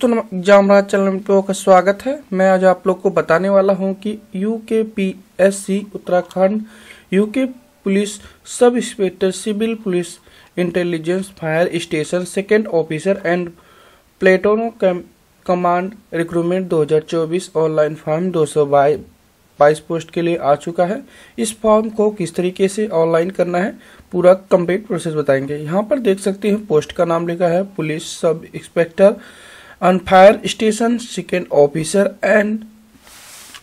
तो जामराज चैनल पे आपका स्वागत है मैं आज आप लोग को बताने वाला हूं कि U K P S C Uttarakhand U K police sub inspector civil police intelligence fire station second officer and platoon command recruitment 2024 online form दो सौ बाईस पोस्ट के लिए आ चुका है इस फॉर्म को किस तरीके से ऑनलाइन करना है पूरा कंप्लीट प्रोसेस बताएंगे यहाँ पर देख सकते हैं पोस्ट का नाम लिखा है police sub inspector and fire station second officer and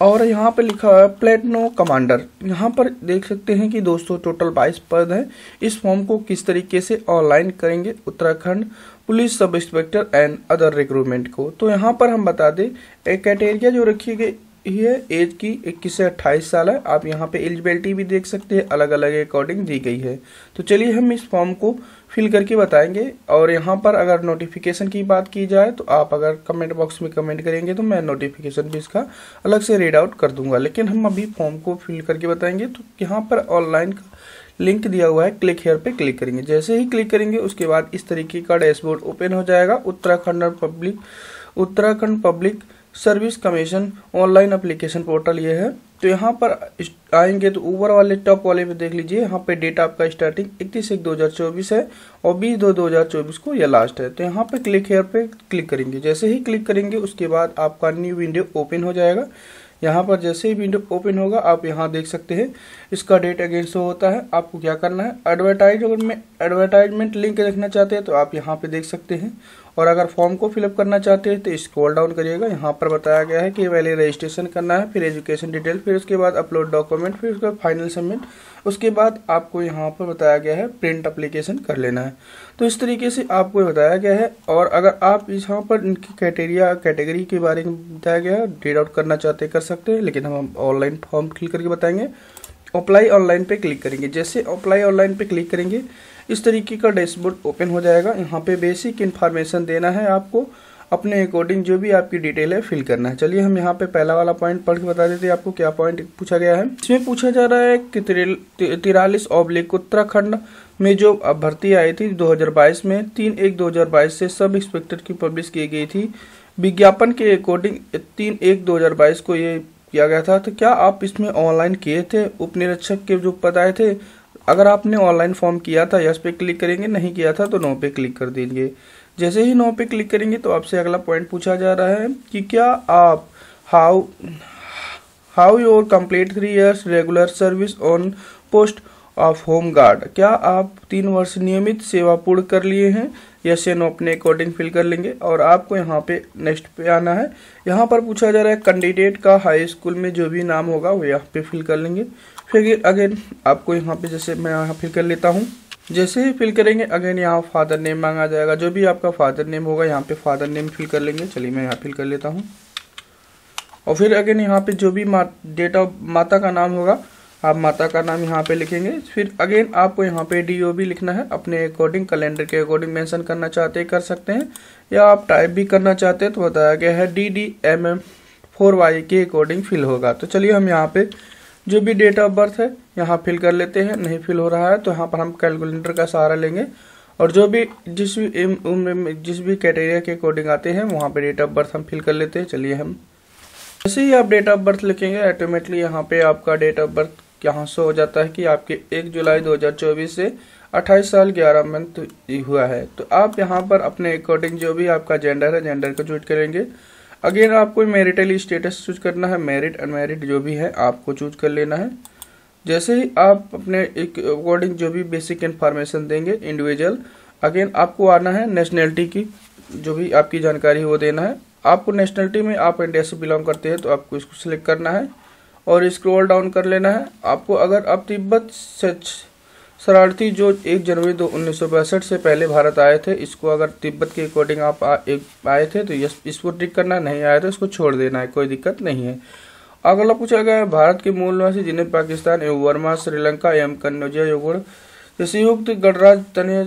और यहाँ पे लिखा है प्लेटनो कमांडर यहाँ पर देख सकते हैं कि दोस्तों टोटल बाईस पद हैं इस फॉर्म को किस तरीके से ऑनलाइन करेंगे Uttarakhand police sub inspector and other recruitment को तो यहाँ पर हम बता दें एक कैटेरिया जो रखी गई है एज की 21 से 28 साल है आप यहाँ पे एलिजिबिलिटी भी देख सकते हैं अलग अलग अकॉर्डिंग दी गई है तो चलिए हम इस फॉर्म को फिल करके बताएंगे और यहाँ पर अगर नोटिफिकेशन की बात की जाए तो आप अगर कमेंट बॉक्स में कमेंट करेंगे तो मैं नोटिफिकेशन भी इसका अलग से रीड आउट कर दूंगा लेकिन हम अभी फॉर्म को फिल करके बताएंगे तो यहाँ पर ऑनलाइन लिंक दिया हुआ है क्लिक हेयर पे क्लिक करेंगे जैसे ही क्लिक करेंगे उसके बाद इस तरीके का डैशबोर्ड ओपन हो जाएगा Uttarakhand public Uttarakhand public service commission online application portal ये है तो यहाँ पर आएंगे तो ऊपर वाले टॉप वाले पे देख लीजिए यहाँ पे डेट आपका स्टार्टिंग इकतीस एक दो हजार चौबीस है और बीस दो दो हजार चौबीस को यह लास्ट है तो यहाँ पे क्लिक हेयर पे क्लिक करेंगे जैसे ही क्लिक करेंगे उसके बाद आपका न्यू विंडो ओपन हो जाएगा यहाँ पर जैसे ही विंडो ओपन होगा आप यहाँ देख सकते हैं इसका डेट अगेंस्ट होता है आपको क्या करना है एडवर्टाइज मैं एडवर्टाइजमेंट लिंक देखना चाहते हैं तो आप यहाँ पे देख सकते हैं और अगर फॉर्म को फिलअप करना चाहते हैं तो स्क्रॉल डाउन करिएगा यहाँ पर बताया गया है कि पहले रजिस्ट्रेशन करना है फिर एजुकेशन डिटेल फिर उसके बाद अपलोड डॉक्यूमेंट फिर उसके बाद फाइनल सबमिट उसके बाद आपको यहाँ पर बताया गया है प्रिंट अप्लीकेशन कर लेना है तो इस तरीके से आपको बताया गया है और अगर आप यहाँ पर इनकी कैटेरिया कैटेगरी के बारे में बताया गया है डेट आउट करना चाहते कर सकते हैं लेकिन हम ऑनलाइन फॉर्म फिल करके बताएंगे अप्लाई ऑनलाइन पे क्लिक करेंगे जैसे अप्लाई ऑनलाइन पे क्लिक करेंगे इस तरीके का डैशबोर्ड ओपन हो जाएगा यहाँ पे बेसिक इन्फॉर्मेशन देना है आपको अपने अकॉर्डिंग जो भी आपकी डिटेल है फिल करना है चलिए हम यहाँ पे पहला वाला पॉइंट पढ़ के बता देते हैं आपको क्या पॉइंट पूछा गया है इसमें पूछा जा रहा है कि तिरालीस ऑब्लिक उत्तराखंड में जो भर्ती आई थी 2022 में तीन एक 2022 से सब इंस्पेक्टर की पब्लिश की गई थी विज्ञापन के अकॉर्डिंग तीन एक दो को ये किया गया था तो क्या आप इसमें ऑनलाइन किए थे उप के जो पद आए थे अगर आपने ऑनलाइन फॉर्म किया था यस पे क्लिक करेंगे नहीं किया था तो नो पे क्लिक कर दीजिए जैसे ही नो पे क्लिक करेंगे तो आपसे अगला पॉइंट पूछा जा रहा है कि क्या आप how how your complete three years regular service on post of home guard क्या आप तीन वर्ष नियमित सेवा पूर्ण कर लिए हैं यस से नो अपने अकॉर्डिंग फिल कर लेंगे और आपको यहाँ पे नेक्स्ट पे आना है यहाँ पर पूछा जा रहा है कैंडिडेट का हाई स्कूल में जो भी नाम होगा वो यहाँ पे फिल कर लेंगे फिर अगेन आपको यहाँ पे जैसे मैं यहाँ फिल कर लेता हूँ जैसे ही फिल करेंगे अगेन यहाँ फादर नेम मांगा जाएगा जो भी आपका फादर नेम होगा यहाँ पे फादर नेम फिल कर लेंगे चलिए मैं यहाँ फिल कर लेता हूँ और फिर अगेन यहाँ पे जो भी डेट ऑफ माता का नाम होगा आप माता का नाम यहाँ पे लिखेंगे फिर अगेन आपको यहाँ पे डी लिखना है अपने अकॉर्डिंग कैलेंडर के अकॉर्डिंग मेंशन करना चाहते हैं कर सकते हैं या आप टाइप भी करना चाहते हैं तो बताया गया है D D M M four Y के अकॉर्डिंग फिल होगा तो चलिए हम यहाँ पे जो भी डेट ऑफ बर्थ है यहाँ फिल कर लेते हैं नहीं फिल हो रहा है तो यहाँ पर हम कैलकुलेटर का सहारा लेंगे और जो भी जिस भी उम्र जिस भी कैटेगरी के अकॉर्डिंग आते हैं वहाँ पे डेट ऑफ बर्थ हम फिल कर लेते हैं चलिए हम जैसे ही आप डेट ऑफ बर्थ लिखेंगे ऑटोमेटिकली यहाँ पे आपका डेट ऑफ बर्थ यहाँ शो हो जाता है कि आपके 1 जुलाई 2024 से 28 साल 11 मंथ हुआ है तो आप यहाँ पर अपने अकॉर्डिंग जो भी आपका जेंडर है जेंडर को चूट करेंगे अगेन आपको मेरिटल स्टेटस चूज करना है मेरिट अनमेरिट जो भी है आपको चूज कर लेना है जैसे ही आप अपने अकॉर्डिंग जो भी बेसिक इन्फॉर्मेशन देंगे इंडिविजुअल अगेन आपको आना है नेशनैलिटी की जो भी आपकी जानकारी है वो देना है आपको नेशनलिटी में आप इंडिया से बिलोंग करते हैं तो आपको इसको सिलेक्ट करना है और स्क्रॉल डाउन कर लेना है आपको अगर आप तिब्बत से शरणार्थी जो एक जनवरी दो उन्नीस से पहले भारत आए थे इसको अगर तिब्बत के अकॉर्डिंग आप आए थे तो यस इसको टिक करना नहीं आया तो इसको छोड़ देना है कोई दिक्कत नहीं है अगला पूछा गया है भारत के मूल निवासी जिन्हें पाकिस्तान एवं वर्मा श्रीलंका एवं कन्नौजिया योगुण संयुक्त गणराज तने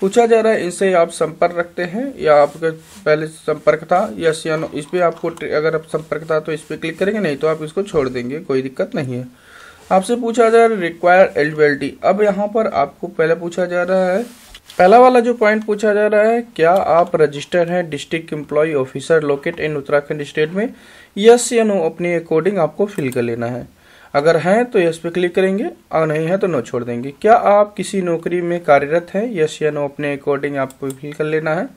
पूछा जा रहा है इनसे आप संपर्क रखते हैं या आपके पहले संपर्क था या इस पर आपको अगर आप संपर्क था तो इस पर क्लिक करेंगे नहीं तो आप इसको छोड़ देंगे कोई दिक्कत नहीं है आपसे पूछा जा रहा है रिक्वायर एलिजिबिलिटी अब यहाँ पर आपको पहले पूछा जा रहा है पहला वाला जो पॉइंट पूछा जा रहा है क्या आप रजिस्टर हैं district employ officer locate in Uttarakhand state में यस या नो अपने अकॉर्डिंग आपको फिल कर लेना है अगर हैं तो यस पे क्लिक करेंगे और नहीं है तो नो छोड़ देंगे क्या आप किसी नौकरी में कार्यरत हैं यस या नो अपने अकॉर्डिंग आपको फिल कर लेना है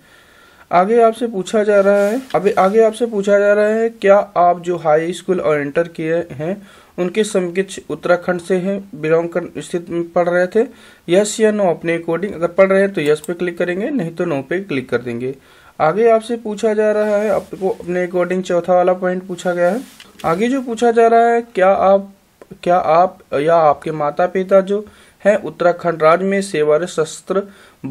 आगे आपसे पूछा जा रहा है अभी आगे आपसे पूछा जा रहा है क्या आप जो हाई स्कूल और इंटर किए हैं उनके समकक्ष उत्तराखंड से हैं बिलोंग कर स्थित पढ़ रहे थे यस या नो अपने अकॉर्डिंग अगर पढ़ रहे हैं तो यस पे क्लिक करेंगे नहीं तो नो पे क्लिक कर देंगे आगे आपसे पूछा जा रहा है आपको अपने अकॉर्डिंग चौथा वाला पॉइंट पूछा गया है आगे जो पूछा जा रहा है क्या आप क्या आप या आपके माता पिता जो हैं उत्तराखंड राज्य में सेवा सशस्त्र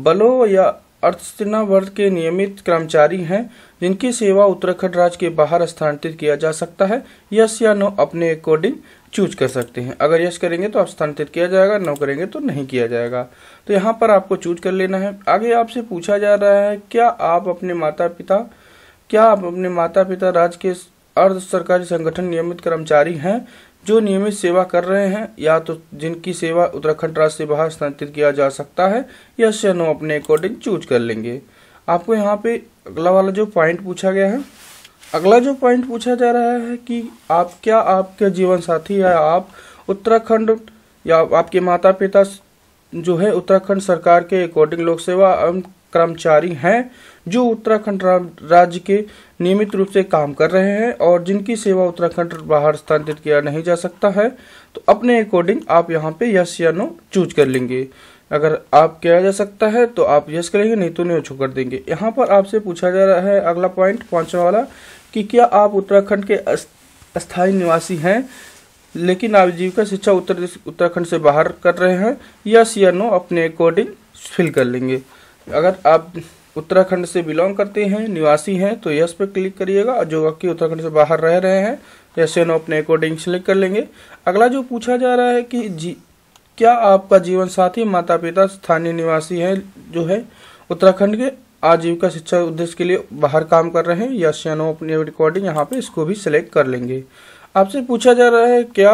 बलों या अर्थसेना वर्ग के नियमित कर्मचारी हैं जिनकी सेवा उत्तराखंड राज्य के बाहर स्थानांतरित किया जा सकता है यस या नो अपने अकॉर्डिंग चूज कर सकते हैं अगर यस करेंगे तो स्थानांतरित किया जाएगा नो करेंगे तो नहीं किया जाएगा तो यहाँ पर आपको चूज कर लेना है आगे आपसे पूछा जा रहा है क्या आप अपने माता पिता क्या आप अपने माता पिता राज्य के अर्ध सरकारी संगठन नियमित कर्मचारी हैं जो नियमित सेवा कर रहे हैं या तो जिनकी सेवा उत्तराखंड राज्य से बाहर स्थानांतरित किया जा सकता है या शनो अपने अकॉर्डिंग चूज कर लेंगे आपको यहाँ पे अगला वाला जो पॉइंट पूछा गया है अगला जो पॉइंट पूछा जा रहा है कि आप क्या आपके जीवन साथी या आप उत्तराखंड या आपके माता पिता जो है उत्तराखंड सरकार के अकॉर्डिंग लोक सेवा एवं कर्मचारी हैं जो उत्तराखंड राज्य के नियमित रूप से काम कर रहे हैं और जिनकी सेवा उत्तराखंड बाहर स्थानांतरित किया नहीं जा सकता है तो अपने अकॉर्डिंग आप यहाँ पे यस या नो चूज कर लेंगे अगर आप किया जा सकता है तो आप यस करेंगे नहीं तो नो छू कर देंगे यहाँ पर आपसे पूछा जा रहा है अगला पॉइंट पहुंचने वाला कि क्या आप उत्तराखंड के स्थायी निवासी हैं लेकिन जीविका शिक्षा उत्तर उत्तराखंड से बाहर कर रहे हैं यस या नो अपने अकॉर्डिंग फिल कर लेंगे अगर आप उत्तराखंड से बिलोंग करते हैं निवासी हैं तो यस पे क्लिक करिएगा और जो व्यक्ति उत्तराखंड से बाहर रह रहे हैं जैसे नो अपने अकॉर्डिंग सेलेक्ट कर लेंगे अगला जो पूछा जा रहा है कि जी क्या आपका जीवन साथी माता पिता स्थानीय निवासी हैं जो है उत्तराखंड के आजीविका शिक्षा उद्देश्य के लिए बाहर काम कर रहे हैं या नो अपने रिकॉर्डिंग यहाँ पे इसको भी सिलेक्ट कर लेंगे आपसे पूछा जा रहा है क्या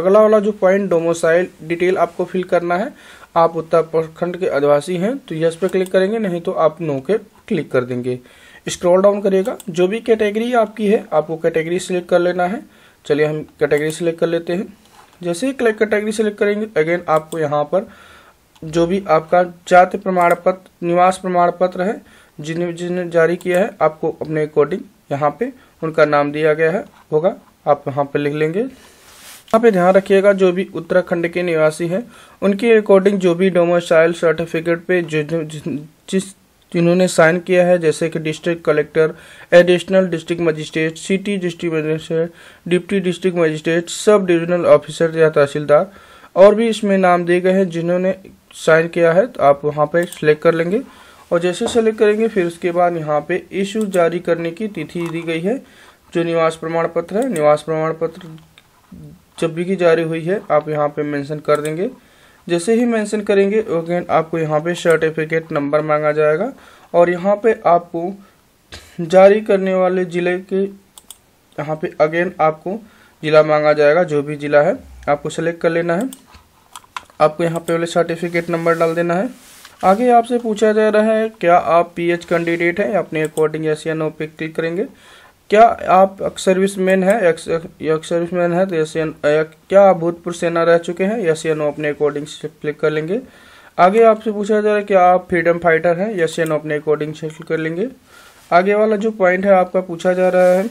अगला वाला जो पॉइंट डोमोसाइल डिटेल आपको फिल करना है आप उत्तर प्रखंड के आदिवासी हैं तो यस पे क्लिक करेंगे नहीं तो आप नो के क्लिक कर देंगे स्क्रॉल डाउन करिएगा जो भी कैटेगरी आपकी है आपको कैटेगरी सिलेक्ट कर लेना है चलिए हम कैटेगरी सिलेक्ट कर लेते हैं जैसे ही क्लिक कैटेगरी सिलेक्ट करेंगे अगेन आपको यहाँ पर जो भी आपका जाति प्रमाण पत्र निवास प्रमाण पत्र है जिन्हें जिन्हें जारी किया है आपको अपने अकॉर्डिंग यहाँ पे उनका नाम दिया गया है होगा आप यहाँ पे लिख लेंगे यहाँ पे ध्यान रखिएगा जो भी उत्तराखंड के निवासी हैं उनके अकॉर्डिंग जो भी डोमोसाइल सर्टिफिकेट पे जो, जिस जिन्होंने साइन किया है जैसे कि district collector additional district magistrate city district magistrate deputy district magistrate sub divisional officer या तहसीलदार और भी इसमें नाम दिए गए हैं जिन्होंने साइन किया है तो आप वहाँ पर सेलेक्ट कर लेंगे और जैसे सेलेक्ट करेंगे फिर उसके बाद यहाँ पे इशू जारी करने की तिथि दी गई है जो निवास प्रमाण पत्र है निवास प्रमाण पत्र जब भी की जारी हुई है आप यहाँ पे मेंशन कर देंगे जैसे ही मेंशन करेंगे अगेन आपको यहाँ पे सर्टिफिकेट नंबर मांगा जाएगा और यहाँ पे आपको जारी करने वाले ज़िले के यहाँ पे अगेन आपको ज़िला मांगा जाएगा जो भी ज़िला है आपको सेलेक्ट कर लेना है आपको यहाँ पे वाले सर्टिफिकेट नंबर डाल देना है आगे आपसे पूछा जा रहा है क्या आप पीएच कैंडिडेट हैं अपने अकॉर्डिंग एस या नो पे क्लिक करेंगे क्या आप एक्स सर्विसमैन है एक्स एक्स सर्विसमैन है तो यस या क्या आप भूतपूर्व सेना रह चुके हैं यस या नो अपने अकॉर्डिंग से क्लिक कर लेंगे आगे आपसे पूछा जा रहा है कि आप फ्रीडम फाइटर हैं यस या नो अपने अकॉर्डिंग से क्लिक कर लेंगे आगे वाला जो पॉइंट है आपका पूछा जा रहा है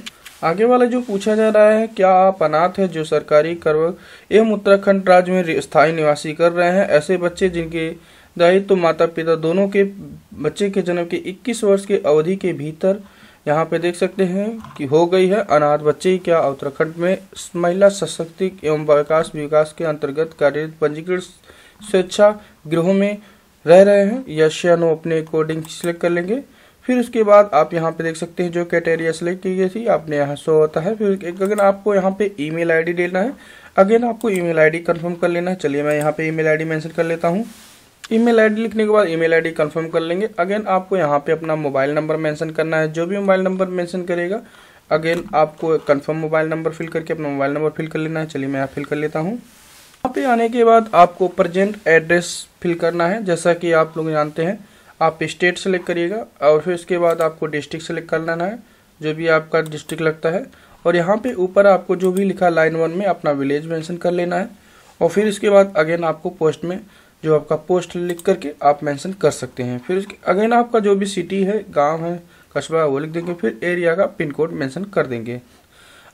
आगे वाला जो पूछा जा रहा है क्या आप अनाथ है जो सरकारी कर्म एवं उत्तराखंड राज्य में स्थायी निवासी कर रहे हैं ऐसे बच्चे जिनके दायित्व तो माता पिता दोनों के बच्चे के जन्म के 21 वर्ष के अवधि के भीतर यहाँ पे देख सकते हैं कि हो गई है अनाथ बच्चे क्या उत्तराखंड में महिला सशक्ति एवं विकास विकास के अंतर्गत कार्यरत पंजीकृत स्वेच्छा गृहों में रह रहे हैं या नो अपने अकॉर्डिंग सिलेक्ट कर लेंगे फिर उसके बाद आप यहाँ पे देख सकते हैं जो कैटेरिया सिलेक्ट की गई थी आपने यहाँ शो होता है फिर अगर आपको यहाँ पे ईमेल आईडी देना है अगेन आपको ईमेल आईडी कंफर्म कर लेना है चलिए मैं यहाँ पे ईमेल आईडी मेंशन कर लेता हूँ ईमेल आईडी लिखने के बाद ईमेल आईडी कंफर्म कर लेंगे अगेन आपको यहाँ पे अपना मोबाइल नंबर मेंशन करना है जो भी मोबाइल नंबर मेंशन करेगा अगेन आपको कंफर्म मोबाइल नंबर फिल करके अपना मोबाइल नंबर फिल कर लेना है चलिए मैं यहाँ फिल कर लेता हूँ यहाँ पे आने के बाद आपको प्रजेंट एड्रेस फिल करना है जैसा कि आप लोग जानते हैं आप स्टेट सेलेक्ट करिएगा और फिर उसके बाद आपको डिस्ट्रिक्ट सेलेक्ट कर लेना है जो भी आपका डिस्ट्रिक्ट लगता है और यहाँ पे ऊपर आपको जो भी लिखा लाइन वन में अपना विलेज मेंशन कर लेना है और फिर इसके बाद अगेन आपको पोस्ट में जो आपका पोस्ट लिख करके आप मेंशन कर सकते हैं फिर उसके अगेन आपका जो भी सिटी है गांव है कस्बा है वो लिख देंगे फिर एरिया का पिन कोड मेंशन कर देंगे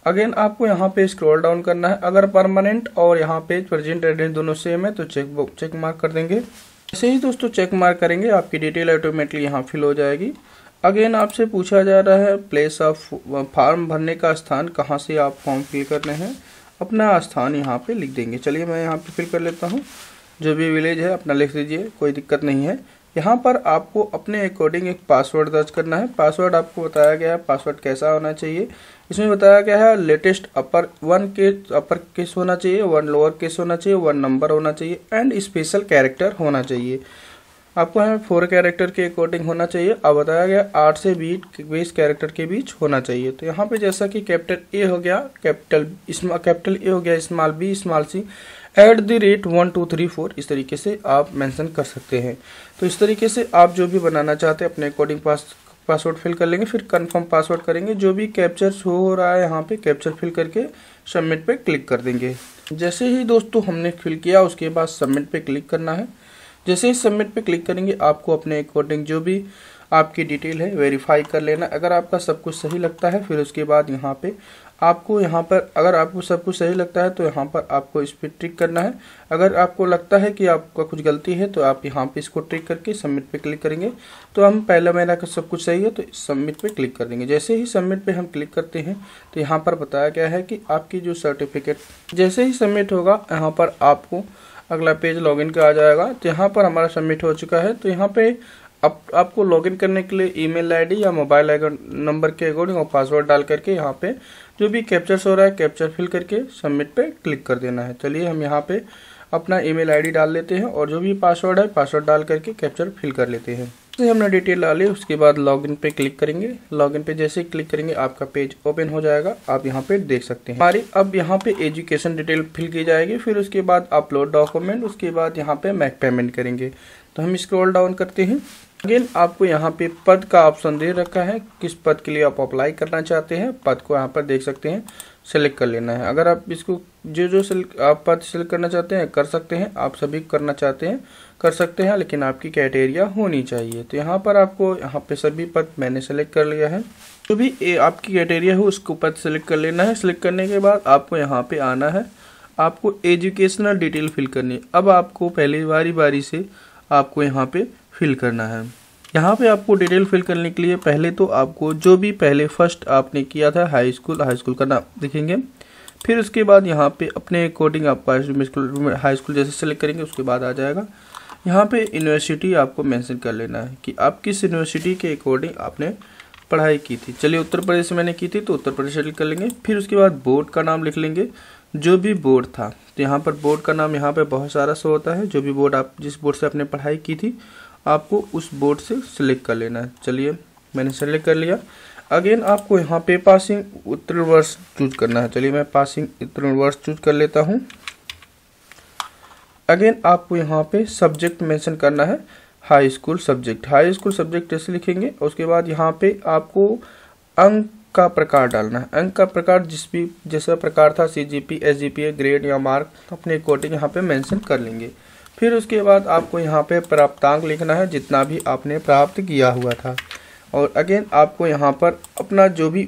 अगेन आपको यहाँ पे स्क्रॉल डाउन करना है अगर परमानेंट और यहाँ पे प्रेजेंट एड्रेस दोनों सेम है तो चेक चेक मार्क कर देंगे ऐसे ही दोस्तों चेक मार्क करेंगे आपकी डिटेल ऑटोमेटिकली यहाँ फिल हो जाएगी अगेन आपसे पूछा जा रहा है प्लेस ऑफ फार्म भरने का स्थान कहाँ से आप फॉर्म फिल करने हैं अपना स्थान यहाँ पे लिख देंगे चलिए मैं यहाँ पे फिल कर लेता हूँ जो भी विलेज है अपना लिख लीजिए कोई दिक्कत नहीं है यहाँ पर आपको अपने अकॉर्डिंग एक पासवर्ड दर्ज करना है पासवर्ड आपको बताया गया है पासवर्ड कैसा होना चाहिए इसमें बताया गया है लेटेस्ट अपर वन के अपर केस होना चाहिए वन लोअर केस होना चाहिए वन नंबर होना चाहिए एंड स्पेशल कैरेक्टर होना चाहिए आपको यहाँ फोर कैरेक्टर के अकॉर्डिंग होना चाहिए अब बताया गया आठ से बीस बीस कैरेक्टर के बीच होना चाहिए तो यहाँ पे जैसा कि कैपिटल ए हो गया कैपिटल इसमें कैपिटल ए हो गया small B small C at the rate one two three four इस तरीके से आप मेंशन कर सकते हैं तो इस तरीके से आप जो भी बनाना चाहते हैं अपने अकॉर्डिंग पास पासवर्ड फिल कर लेंगे फिर कंफर्म पासवर्ड करेंगे जो भी कैप्चर हो रहा है यहाँ पे कैप्चर फिल करके सबमिट पे क्लिक कर देंगे जैसे ही दोस्तों हमने फिल किया उसके बाद सबमिट पे क्लिक करना है जैसे ही सबमिट पे क्लिक करेंगे आपको अपने अकॉर्डिंग जो भी आपकी डिटेल है वेरीफाई कर लेना अगर आपका सब कुछ सही लगता है फिर उसके बाद यहाँ पे आपको यहाँ पर अगर आपको सब कुछ सही लगता है तो यहाँ पर आपको इस पर ट्रिक करना है अगर आपको लगता है कि आपका कुछ गलती है तो आप यहाँ पे इसको ट्रिक करके सबमिट पे क्लिक करेंगे तो हम पहला मेरा सब कुछ सही है तो सबमिट पे क्लिक कर देंगे जैसे ही सबमिट पे हम क्लिक करते हैं तो यहाँ पर बताया गया है कि आपकी जो सर्टिफिकेट जैसे ही सबमिट होगा यहाँ पर आपको अगला पेज लॉगिन का आ जाएगा तो यहाँ पर हमारा सबमिट हो चुका है तो यहाँ पे अब आपको लॉगिन करने के लिए ईमेल आईडी या मोबाइल नंबर के अकॉर्डिंग और पासवर्ड डाल करके यहाँ पे जो भी कैप्चर्स हो रहा है कैप्चर फिल करके सबमिट पे क्लिक कर देना है चलिए हम यहाँ पे अपना ईमेल आईडी डाल लेते हैं और जो भी पासवर्ड है पासवर्ड डाल करके कैप्चर फिल कर लेते हैं तो हमने डिटेल डाली उसके बाद लॉगिन पे क्लिक करेंगे लॉगिन पे जैसे ही क्लिक करेंगे आपका पेज ओपन हो जाएगा आप यहाँ पे देख सकते हैं हमारी अब यहाँ पे एजुकेशन डिटेल फिल की जाएगी फिर उसके बाद अपलोड डॉक्यूमेंट उसके बाद यहाँ पे मैक पेमेंट करेंगे तो हम स्क्रॉल डाउन करते हैं अगेन आपको यहाँ पे पद का ऑप्शन दे रखा है किस पद के लिए आप अप्लाई करना चाहते हैं पद को यहाँ पर देख सकते हैं सेलेक्ट कर लेना है अगर आप इसको जो जो आप पद सेलेक्ट करना चाहते हैं कर सकते हैं आप सभी करना चाहते हैं कर सकते हैं लेकिन आपकी क्राइटेरिया होनी चाहिए तो यहाँ पर आपको यहाँ पे सभी पद मैंने सेलेक्ट कर लिया है जो भी आपकी क्राइटेरिया हो उसको पद सेलेक्ट कर लेना है सेलेक्ट करने के बाद आपको यहाँ पे आना है आपको एजुकेशनल डिटेल फिल करनी है अब आपको पहले बारी बारी से आपको यहाँ पे फिल करना है यहाँ पे आपको डिटेल फिल करने के लिए पहले तो आपको जो भी पहले फर्स्ट आपने किया था हाई स्कूल हाई स्कूल का नाम लिखेंगे फिर उसके बाद यहाँ पे अपने अकॉर्डिंग आपको हाई स्कूल जैसे सेलेक्ट करेंगे उसके बाद आ जाएगा यहाँ पे यूनिवर्सिटी आपको मेंशन कर लेना है कि आप किस यूनिवर्सिटी के अकॉर्डिंग आपने पढ़ाई की थी चलिए उत्तर प्रदेश मैंने की थी तो उत्तर प्रदेश सेलेक्ट कर लेंगे फिर उसके बाद बोर्ड का नाम लिख लेंगे जो भी बोर्ड था तो यहाँ पर बोर्ड का नाम यहाँ पर बहुत सारा सो होता है जो भी बोर्ड आप जिस बोर्ड से आपने पढ़ाई की थी आपको उस बोर्ड से सिलेक्ट कर लेना है चलिए मैंने सेलेक्ट कर लिया अगेन आपको यहाँ पे पासिंग उत्तरण वर्ष चूज करना है चलिए मैं पासिंग उत्तरण वर्ष चूज कर लेता हूँ अगेन आपको यहाँ पे सब्जेक्ट मेंशन करना है high school subject high school subject ऐसे लिखेंगे उसके बाद यहाँ पे आपको अंक का प्रकार डालना है अंक का प्रकार जिस भी जैसा प्रकार था C G P S G P A grade या मार्क तो अपने अकॉर्डिंग यहाँ पे मेंशन कर लेंगे फिर उसके बाद आपको यहाँ पे प्राप्तांक लिखना है जितना भी आपने प्राप्त किया हुआ था और अगेन आपको यहाँ पर अपना जो भी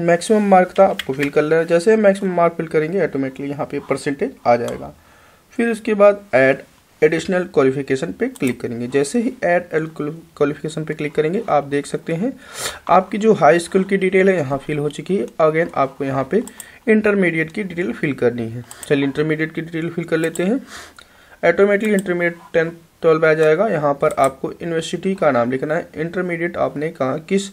मैक्सिमम मार्क था आपको फिल कर लेना जैसे मैक्सिमम मार्क फिल करेंगे ऑटोमेटिकली यहाँ पे परसेंटेज आ जाएगा फिर उसके बाद ऐड एडिशनल क्वालिफिकेशन पे क्लिक करेंगे जैसे ही ऐड क्वालिफिकेशन पे क्लिक करेंगे आप देख सकते हैं आपकी जो हाई स्कूल की डिटेल है यहाँ फिल हो चुकी है अगेन आपको यहाँ पे इंटरमीडिएट की डिटेल फिल करनी है चलिए इंटरमीडिएट की डिटेल फिल कर लेते हैं ऑटोमेटिकली इंटरमीडिएट टेंथ ट्वेल्व आ जाएगा यहाँ पर आपको यूनिवर्सिटी का नाम लिखना है इंटरमीडिएट आपने कहा किस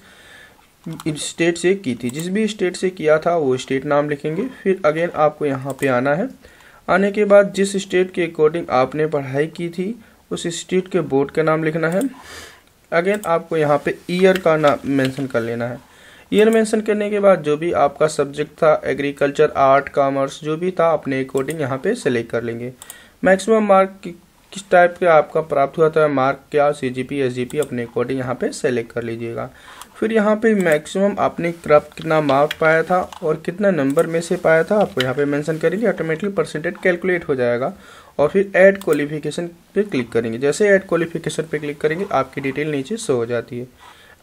स्टेट से की थी जिस भी स्टेट से किया था वो स्टेट नाम लिखेंगे फिर अगेन आपको यहाँ पे आना है आने के बाद जिस स्टेट के अकॉर्डिंग आपने पढ़ाई की थी उस स्टेट के बोर्ड का नाम लिखना है अगेन आपको यहाँ पे ईयर का नाम मेंशन कर लेना है ईयर मेंशन करने के बाद जो भी आपका सब्जेक्ट था एग्रीकल्चर आर्ट कॉमर्स जो भी था अपने अकॉर्डिंग यहाँ पे सेलेक्ट कर लेंगे मैक्सिमम मार्क किस टाइप के आपका प्राप्त हुआ था मार्क क्या C G P S G P अपने अकॉर्डिंग यहाँ पे सेलेक्ट कर लीजिएगा फिर यहाँ पे मैक्सिमम आपने प्राप्त कितना मार्क पाया था और कितना नंबर में से पाया था आपको यहाँ पे मेंशन करेंगे ऑटोमेटिकली परसेंटेज कैलकुलेट हो जाएगा और फिर ऐड क्वालिफिकेशन पे क्लिक करेंगे जैसे ऐड क्वालिफिकेशन पे क्लिक करेंगे आपकी डिटेल नीचे शो हो जाती है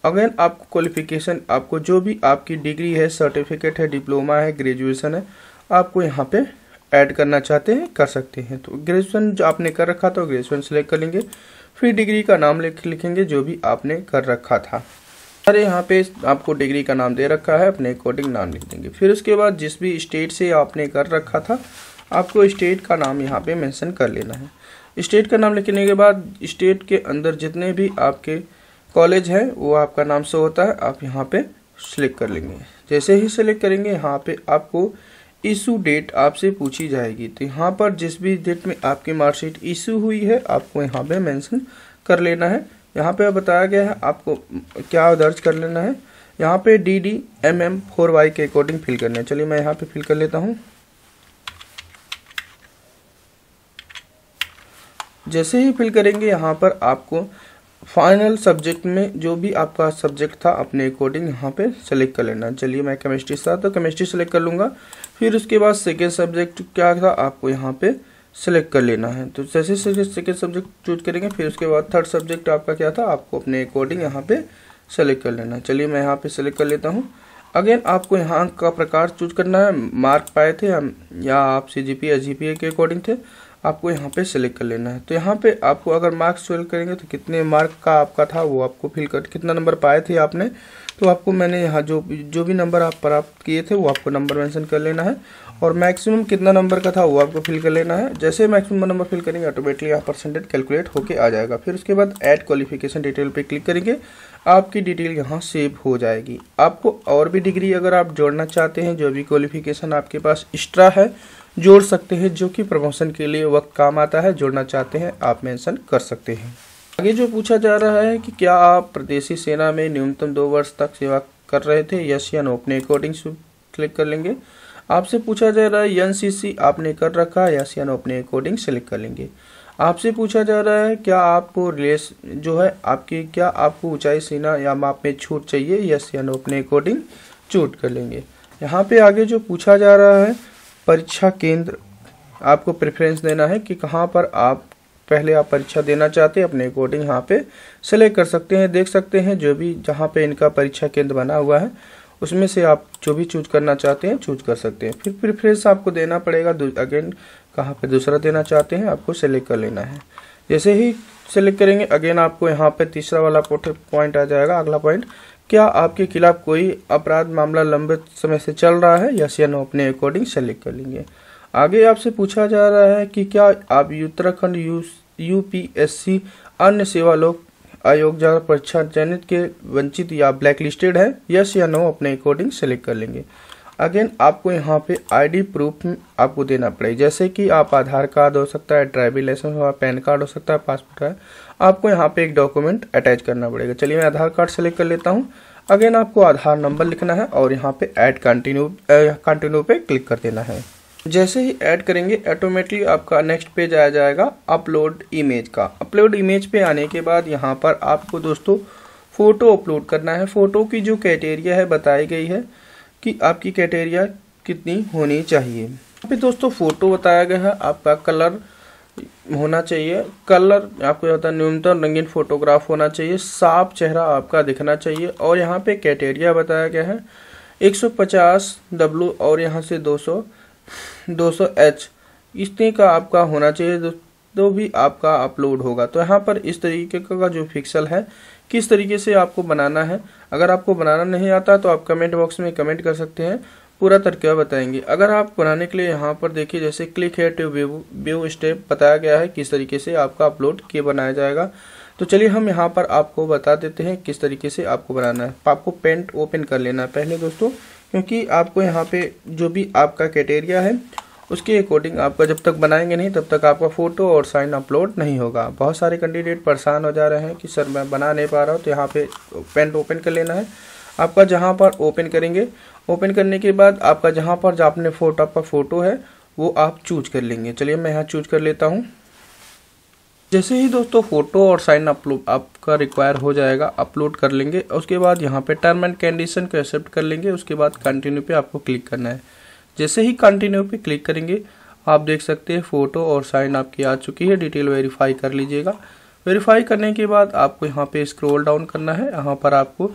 अगेन आपको क्वालिफिकेशन आपको जो भी आपकी डिग्री है सर्टिफिकेट है डिप्लोमा है ग्रेजुएसन है आपको यहाँ पर ऐड करना चाहते हैं कर सकते हैं तो ग्रेजुएशन जो आपने कर रखा था ग्रेजुएशन सेलेक्ट कर लेंगे फिर डिग्री का नाम लिख लिखेंगे जो भी आपने कर रखा था अरे यहाँ पे आपको डिग्री का नाम दे रखा है अपने अकॉर्डिंग नाम लिख देंगे फिर उसके बाद जिस भी स्टेट से आपने कर रखा था आपको स्टेट का नाम यहाँ पे मेंशन कर लेना है स्टेट का नाम लिखने के बाद स्टेट के अंदर जितने भी आपके कॉलेज हैं वो आपका नाम से होता है आप यहाँ पे सिलेक्ट कर लेंगे जैसे ही सिलेक्ट करेंगे यहाँ पे आपको इशू डेट आपसे पूछी जाएगी तो यहाँ पर जिस भी डेट में आपकी मार्कशीट इशू हुई है आपको यहाँ पे मेंशन कर लेना है यहाँ पे बताया गया है आपको क्या दर्ज कर लेना है यहाँ पे D D M M four Y के अकॉर्डिंग फिल करना है चलिए मैं यहाँ पे फिल कर लेता हूँ जैसे ही फिल करेंगे यहाँ पर आपको फाइनल सब्जेक्ट में जो भी आपका सब्जेक्ट था अपने अकॉर्डिंग यहाँ पे सेलेक्ट कर लेना चलिए मैं केमिस्ट्री था तो केमिस्ट्री सेलेक्ट कर लूँगा फिर उसके बाद सेकेंड सब्जेक्ट क्या था आपको यहाँ पे सेलेक्ट कर लेना है तो जैसे सेकेंड सब्जेक्ट चूज करेंगे फिर उसके बाद थर्ड सब्जेक्ट आपका क्या था आपको अपने अकॉर्डिंग यहाँ पे सेलेक्ट कर लेना चलिए मैं यहाँ पे सेलेक्ट कर लेता हूँ अगेन आपको यहाँ का प्रकार चूज करना है मार्क पाए थे या आप C G P G P के अकॉर्डिंग थे आपको यहाँ पे सेलेक्ट कर लेना है तो यहाँ पे आपको अगर मार्क्स सेलेक्ट करेंगे तो कितने मार्क का आपका था वो आपको फिल कर कितना नंबर पाए थे आपने तो आपको मैंने यहाँ जो जो भी नंबर आप प्राप्त किए थे वो आपको नंबर मेंशन कर लेना है और मैक्सिमम कितना नंबर का था वो आपको फिल कर लेना है जैसे मैक्सिमम नंबर फिल करेंगे ऑटोमेटिकली यहाँ परसेंटेज कैलकुलेट होकर आ जाएगा फिर उसके बाद एड क्वालिफिकेशन डिटेल पर क्लिक करेंगे आपकी डिटेल यहाँ सेव हो जाएगी आपको और भी डिग्री अगर आप जोड़ना चाहते हैं जो भी क्वालिफिकेशन आपके पास एक्स्ट्रा है जोड़ सकते हैं जो कि प्रमोशन के लिए वक्त काम आता है जोड़ना चाहते हैं आप मेंशन कर सकते हैं आगे जो पूछा जा रहा है कि क्या आप प्रदेशी सेना में न्यूनतम दो वर्ष तक सेवा कर रहे थे यस या नो अपने अकॉर्डिंग क्लिक कर लेंगे आपसे पूछा जा रहा है एन आपने कर रखा है यस या नो अपने अकॉर्डिंग सेलेक्ट कर लेंगे आपसे पूछा जा रहा है क्या आपको रिलेस जो है आपकी क्या आपको ऊंचाई सीना या माप में छूट चाहिए यस या नो अपने अकॉर्डिंग छूट कर लेंगे यहाँ पे आगे जो पूछा जा रहा है परीक्षा केंद्र आपको प्रेफरेंस देना है कि कहाँ पर आप पहले आप परीक्षा देना चाहते हैं अपने अकॉर्डिंग यहाँ पे सेलेक्ट कर सकते हैं देख सकते हैं जो भी जहाँ पे इनका परीक्षा केंद्र बना हुआ है उसमें से आप जो भी चूज करना चाहते हैं चूज कर सकते हैं फिर प्रेफरेंस आपको देना पड़ेगा अगेन कहाँ पे दूसरा देना चाहते हैं आपको सेलेक्ट कर लेना है जैसे ही सेलेक्ट करेंगे अगेन आपको यहाँ पे तीसरा वाला पॉइंट आ जाएगा अगला पॉइंट क्या आपके खिलाफ कोई अपराध मामला लंबे समय से चल रहा है यस या नो अपने अकॉर्डिंग सेलेक्ट कर लेंगे आगे आपसे पूछा जा रहा है कि क्या आप उत्तराखंड यू यूपीएससी अन्य सेवा लोक आयोग जहाँ परीक्षा चयनित के वंचित या ब्लैक लिस्टेड है यस या नो अपने अकॉर्डिंग सेलेक्ट कर लेंगे अगेन आपको यहाँ पे आईडी प्रूफ आपको देना पड़ेगा जैसे कि आप आधार कार्ड हो सकता है ड्राइविंग लाइसेंस हो पैन कार्ड हो सकता है पासपोर्ट है आपको यहाँ पे एक डॉक्यूमेंट अटैच करना पड़ेगा चलिए मैं आधार कार्ड सेलेक्ट कर लेता हूँ अगेन आपको आधार नंबर लिखना है और यहाँ पे ऐड कंटिन्यू कंटिन्यू पे क्लिक कर देना है जैसे ही ऐड करेंगे ऑटोमेटिकली आपका नेक्स्ट पेज आया जाएगा अपलोड इमेज का अपलोड इमेज पे आने के बाद यहाँ पर आपको दोस्तों फ़ोटो अपलोड करना है फ़ोटो की जो क्राइटेरिया है बताई गई है कि आपकी क्राइटेरिया कितनी होनी चाहिए यहाँ पे दोस्तों फ़ोटो बताया गया है आपका कलर होना चाहिए कलर आपको होता है न्यूनतम रंगीन फोटोग्राफ होना चाहिए साफ चेहरा आपका दिखना चाहिए और यहाँ पे क्राइटेरिया बताया गया है 150 डब्लू और यहाँ से 200 200 एच इतने का आपका होना चाहिए तो, तो भी आपका अपलोड होगा तो यहाँ पर इस तरीके का जो पिक्सल है किस तरीके से आपको बनाना है अगर आपको बनाना नहीं आता तो आप कमेंट बॉक्स में कमेंट कर सकते हैं पूरा तरकीबा बताएंगे अगर आप बनाने के लिए यहाँ पर देखिए जैसे क्लिक है टू व्यू व्यू स्टेप बताया गया है किस तरीके से आपका अपलोड के बनाया जाएगा तो चलिए हम यहाँ पर आपको बता देते हैं किस तरीके से आपको बनाना है तो आपको पेंट ओपन कर लेना है पहले दोस्तों क्योंकि आपको यहाँ पे जो भी आपका क्राइटेरिया है उसके अकॉर्डिंग आपका जब तक बनाएंगे नहीं तब तक आपका फ़ोटो और साइन अपलोड नहीं होगा बहुत सारे कैंडिडेट परेशान हो जा रहे हैं कि सर मैं बना नहीं पा रहा हूँ तो यहाँ पे पेंट ओपन कर लेना है आपका जहाँ पर ओपन करेंगे ओपन करने के बाद आपका जहाँ पर जो आपने फोटो आपका फ़ोटो है वो आप चूज कर लेंगे चलिए मैं यहाँ चूज कर लेता हूँ जैसे ही दोस्तों फ़ोटो और साइन अपलोड आपका रिक्वायर हो जाएगा अपलोड कर लेंगे उसके बाद यहाँ पे टर्म एंड कंडीशन को एक्सेप्ट कर लेंगे उसके बाद कंटिन्यू पे आपको क्लिक करना है जैसे ही कंटिन्यू पे क्लिक करेंगे आप देख सकते हैं फ़ोटो और साइन आपकी आ चुकी है डिटेल वेरीफाई कर लीजिएगा वेरीफाई करने के बाद आपको यहाँ पे स्क्रोल डाउन करना है यहाँ पर आपको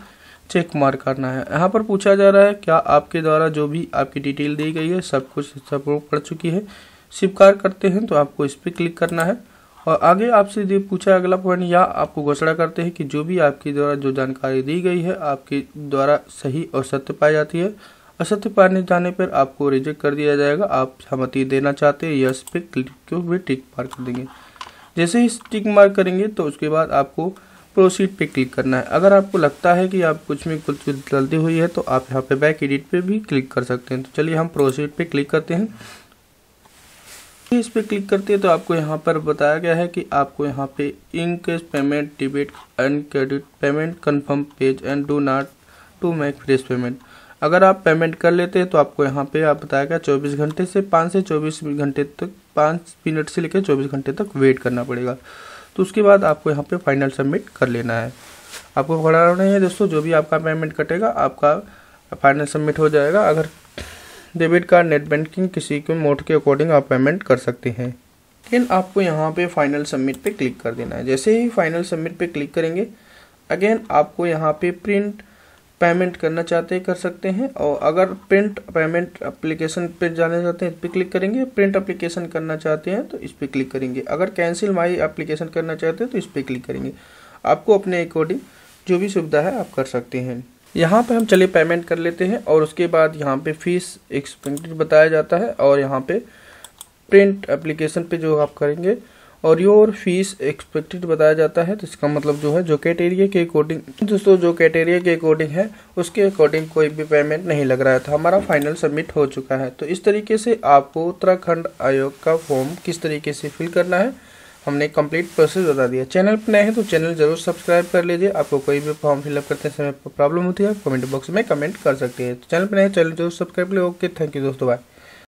चेक मार्क करना है यहाँ पर पूछा जा रहा है क्या आपके द्वारा जो भी आपकी डिटेल दी गई है सब कुछ सब पड़ चुकी है स्वीकार करते हैं तो आपको इस पर क्लिक करना है और आगे आपसे ये पूछा अगला पॉइंट या आपको घोषणा करते हैं कि जो भी आपके द्वारा जो जानकारी दी गई है आपके द्वारा सही और सत्य पाई जाती है असत्य पाने जाने पर आपको रिजेक्ट कर दिया जाएगा आप सहमति देना चाहते हैं यस पे क्लिक क्यों भी टिक मार्क कर देंगे जैसे ही टिक मार्क करेंगे तो उसके बाद आपको प्रोसीड पे क्लिक करना है अगर आपको लगता है कि आप कुछ में कुछ गलती हुई है तो आप यहाँ पे बैक एडिट पे भी क्लिक कर सकते हैं तो चलिए हम प्रोसीड पे क्लिक करते हैं इस पर क्लिक करते हैं तो आपको यहाँ पर बताया गया है कि आपको यहाँ पे ink payment debit and credit payment confirm page and do not to make fresh payment अगर आप पेमेंट कर लेते हैं तो आपको यहाँ पे आप बताया गया चौबीस घंटे से पाँच से चौबीस घंटे तक पाँच मिनट से लेकर चौबीस घंटे तक वेट करना पड़ेगा तो उसके बाद आपको यहाँ पे फाइनल सबमिट कर लेना है आपको बढ़ाना है दोस्तों जो भी आपका पेमेंट कटेगा आपका फाइनल सबमिट हो जाएगा अगर डेबिट कार्ड नेट बैंकिंग किसी के मोड के अकॉर्डिंग आप पेमेंट कर सकते हैं लेकिन आपको यहाँ पे फाइनल सबमिट पे क्लिक कर देना है जैसे ही फाइनल सबमिट पे क्लिक करेंगे अगेन आपको यहाँ पे प्रिंट पेमेंट करना चाहते हैं कर सकते हैं और अगर प्रिंट पेमेंट एप्लीकेशन पे जाना चाहते हैं इस पर क्लिक करेंगे प्रिंट एप्लीकेशन करना चाहते हैं तो इस पर क्लिक करेंगे अगर कैंसिल माई एप्लीकेशन करना चाहते हैं तो इस पर क्लिक करेंगे आपको अपने अकॉर्डिंग जो भी सुविधा है आप कर सकते हैं यहाँ पे हम चलिए पेमेंट कर लेते हैं और उसके बाद यहाँ पे फीस एक्सपेक्टेड बताया जाता है और यहाँ पे प्रिंट एप्लीकेशन पे जो आप करेंगे और योर फीस एक्सपेक्टेड बताया जाता है तो इसका मतलब जो है जो कैटेरिया के अकॉर्डिंग दोस्तों जो कैटेरिया के अकॉर्डिंग है उसके अकॉर्डिंग कोई भी पेमेंट नहीं लग रहा था तो हमारा फाइनल सबमिट हो चुका है तो इस तरीके से आपको उत्तराखंड आयोग का फॉर्म किस तरीके से फिल करना है हमने कंप्लीट प्रोसेस बता दिया चैनल पर नए हैं तो चैनल जरूर सब्सक्राइब कर लीजिए आपको कोई भी फॉर्म फिलअप करते समय प्रॉब्लम होती है कमेंट बॉक्स में कमेंट कर सकते हैं तो चैनल पर नए चैनल जरूर सब्सक्राइब कर ओके थैंक यू दोस्तों बाय